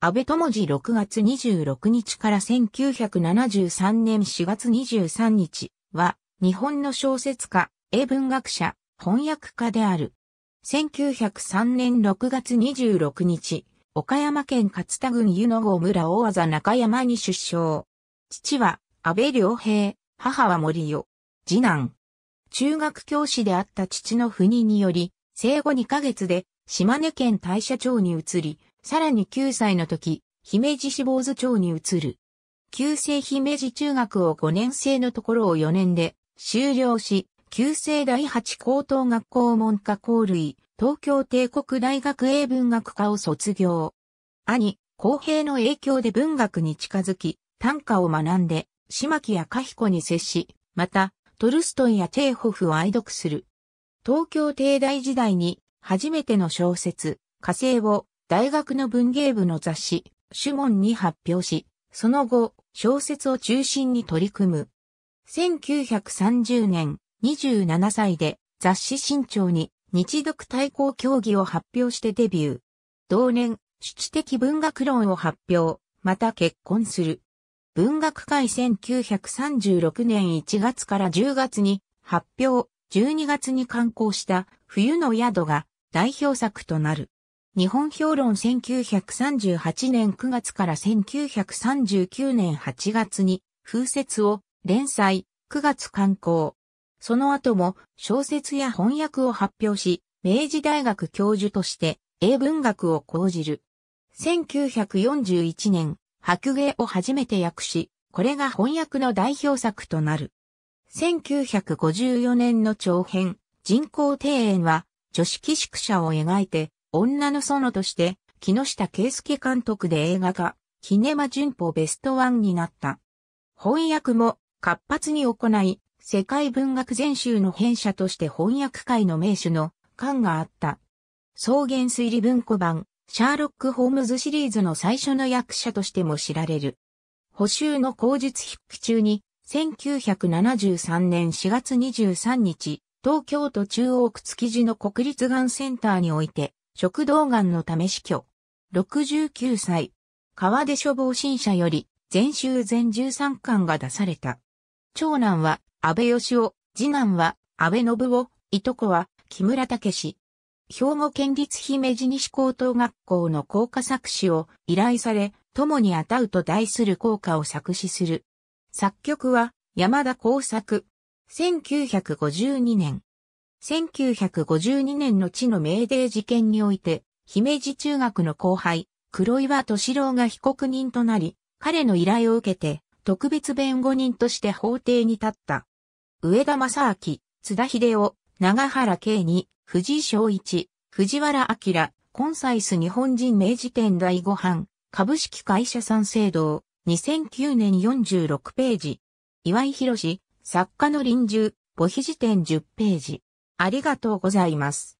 安倍智次6月26日から1973年4月23日は、日本の小説家、英文学者、翻訳家である。1903年6月26日、岡山県勝田郡湯野郷村大技中山に出生。父は安倍良平、母は森代。次男。中学教師であった父の不任により、生後2ヶ月で島根県大社町に移り、さらに9歳の時、姫路志望図町に移る。旧制姫路中学を5年生のところを4年で修了し、旧制第8高等学校文科校類、東京帝国大学英文学科を卒業。兄、公平の影響で文学に近づき、短歌を学んで、島木や香彦に接し、また、トルストイやチェーホフを愛読する。東京帝大時代に、初めての小説、火星を大学の文芸部の雑誌、主門に発表し、その後、小説を中心に取り組む。1930年、27歳で雑誌新潮に日読対抗協議を発表してデビュー。同年、主的文学論を発表、また結婚する。文学会1936年1月から10月に発表、12月に刊行した冬の宿が代表作となる。日本評論1938年9月から1939年8月に風雪を連載、9月刊行。その後も小説や翻訳を発表し、明治大学教授として英文学を講じる。1941年、白芸を初めて訳し、これが翻訳の代表作となる。1954年の長編、人工庭園は女子寄宿舎を描いて、女の園として、木下圭介監督で映画化、キネマ旬報ベストワンになった。翻訳も活発に行い、世界文学全集の編者として翻訳界の名手の感があった。草原推理文庫版、シャーロック・ホームズシリーズの最初の役者としても知られる。補修の口述筆記中に、1973年4月23日、東京都中央区築地の国立がんセンターにおいて、食道がんのため死去。69歳。川出処防新社より、全集全13巻が出された。長男は、安倍義雄、次男は、安倍信夫、いとこは、木村武史。兵庫県立姫路西高等学校の校歌作詞を依頼され、共にあたうと題する校歌を作詞する。作曲は、山田耕作。1952年、1952年の地の命令事件において、姫路中学の後輩、黒岩敏郎が被告人となり、彼の依頼を受けて、特別弁護人として法廷に立った。上田正明、津田秀夫、長原圭二、藤井昭一、藤原明、コンサイス日本人明治店第5版、株式会社三省堂、2009年46ページ。岩井博士、作家の臨終、母秘辞典10ページ。ありがとうございます。